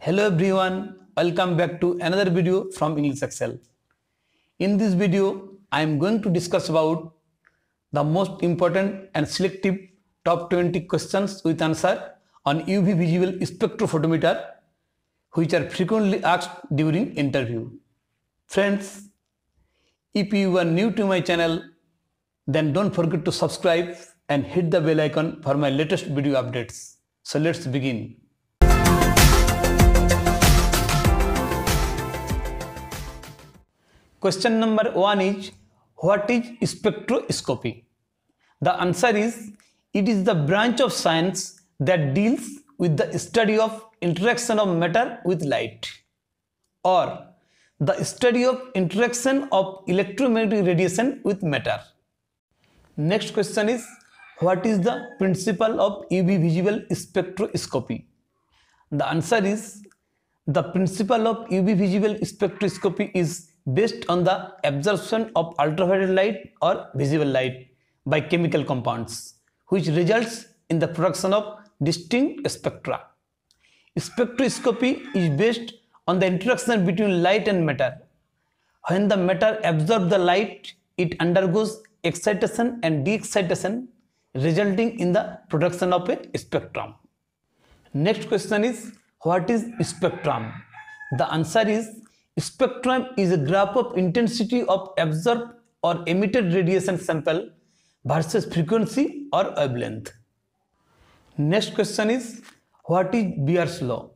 Hello everyone, welcome back to another video from English Excel. In this video, I am going to discuss about the most important and selective top 20 questions with answer on UV visual spectrophotometer which are frequently asked during interview. Friends, if you are new to my channel, then don't forget to subscribe and hit the bell icon for my latest video updates. So let's begin. Question number 1 is what is spectroscopy? The answer is it is the branch of science that deals with the study of interaction of matter with light or the study of interaction of electromagnetic radiation with matter. Next question is what is the principle of UV visual spectroscopy? The answer is the principle of UV visual spectroscopy is based on the absorption of ultraviolet light or visible light by chemical compounds, which results in the production of distinct spectra. Spectroscopy is based on the interaction between light and matter. When the matter absorbs the light, it undergoes excitation and de-excitation resulting in the production of a spectrum. Next question is what is spectrum? The answer is Spectrum is a graph of intensity of absorbed or emitted radiation sample versus frequency or wavelength. Next question is what is Beer's law?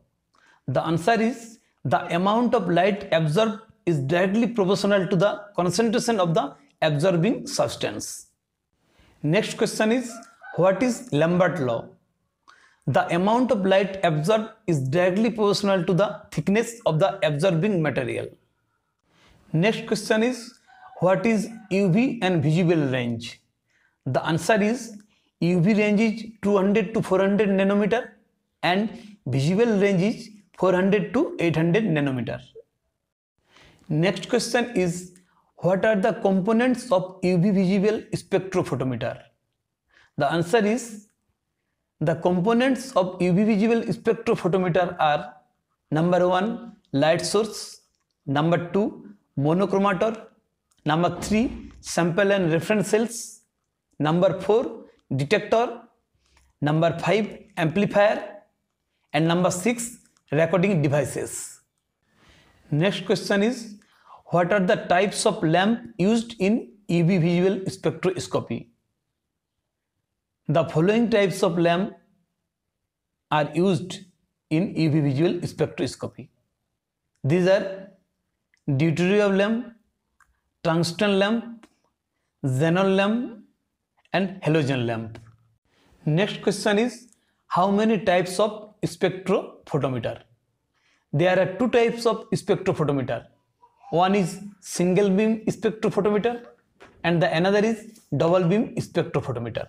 The answer is the amount of light absorbed is directly proportional to the concentration of the absorbing substance. Next question is what is Lambert law? The amount of light absorbed is directly proportional to the thickness of the absorbing material. Next question is what is UV and visible range? The answer is UV range is 200 to 400 nanometer and visible range is 400 to 800 nanometer. Next question is what are the components of UV visible spectrophotometer? The answer is the components of UV visible spectrophotometer are number 1 light source, number 2 monochromator, number 3 sample and reference cells, number 4 detector, number 5 amplifier and number 6 recording devices. Next question is what are the types of lamp used in EV visual spectroscopy? The following types of lamp are used in UV visual spectroscopy. These are deuterium lamp, tungsten lamp, xenon lamp and halogen lamp. Next question is how many types of spectrophotometer? There are two types of spectrophotometer. One is single beam spectrophotometer and the another is double beam spectrophotometer.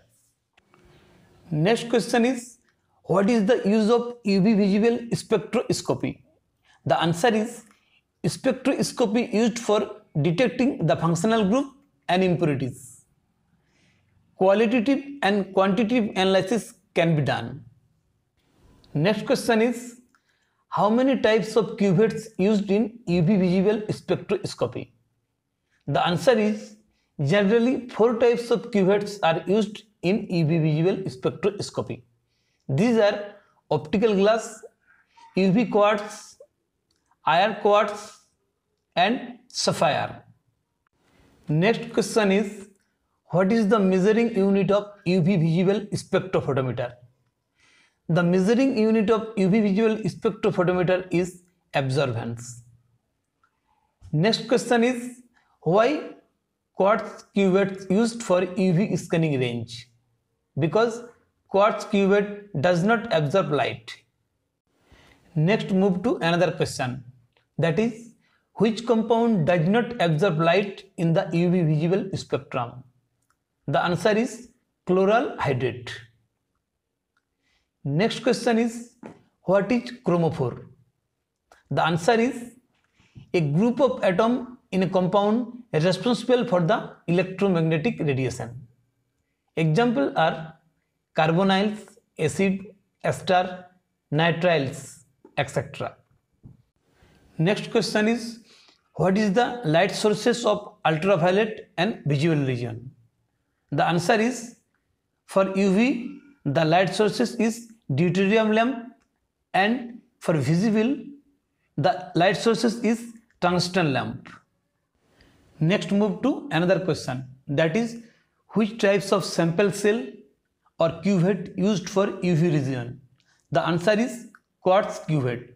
Next question is what is the use of UV visible spectroscopy? The answer is spectroscopy used for detecting the functional group and impurities. Qualitative and quantitative analysis can be done. Next question is how many types of cuvettes used in UV visible spectroscopy? The answer is generally four types of cuvettes are used in UV visible spectroscopy. These are optical glass, UV quartz, iron quartz and sapphire. Next question is what is the measuring unit of UV visible spectrophotometer? The measuring unit of UV visual spectrophotometer is absorbance. Next question is why quartz qubits used for UV scanning range? because quartz cubate does not absorb light. Next move to another question that is which compound does not absorb light in the UV visible spectrum? The answer is chloral hydrate. Next question is what is chromophore? The answer is a group of atom in a compound responsible for the electromagnetic radiation. Example are carbonyls, acid, ester, nitriles, etc. Next question is what is the light sources of ultraviolet and visual region? The answer is for UV the light sources is deuterium lamp and for visible the light sources is tungsten lamp. Next move to another question that is which types of sample cell or cuvette used for UV region? The answer is quartz cuvette.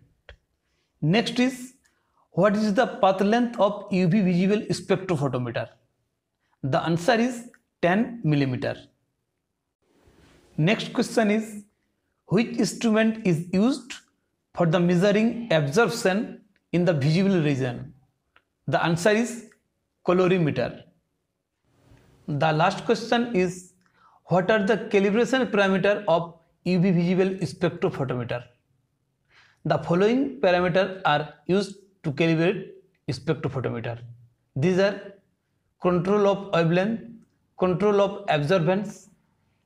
Next is what is the path length of UV visible spectrophotometer? The answer is 10 millimeter. Next question is which instrument is used for the measuring absorption in the visible region? The answer is colorimeter. The last question is what are the calibration parameter of UV visible spectrophotometer? The following parameters are used to calibrate spectrophotometer. These are control of wavelength, control of absorbance,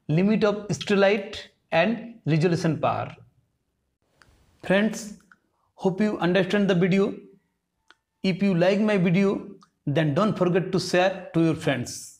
limit of light, and resolution power. Friends, hope you understand the video. If you like my video, then don't forget to share to your friends.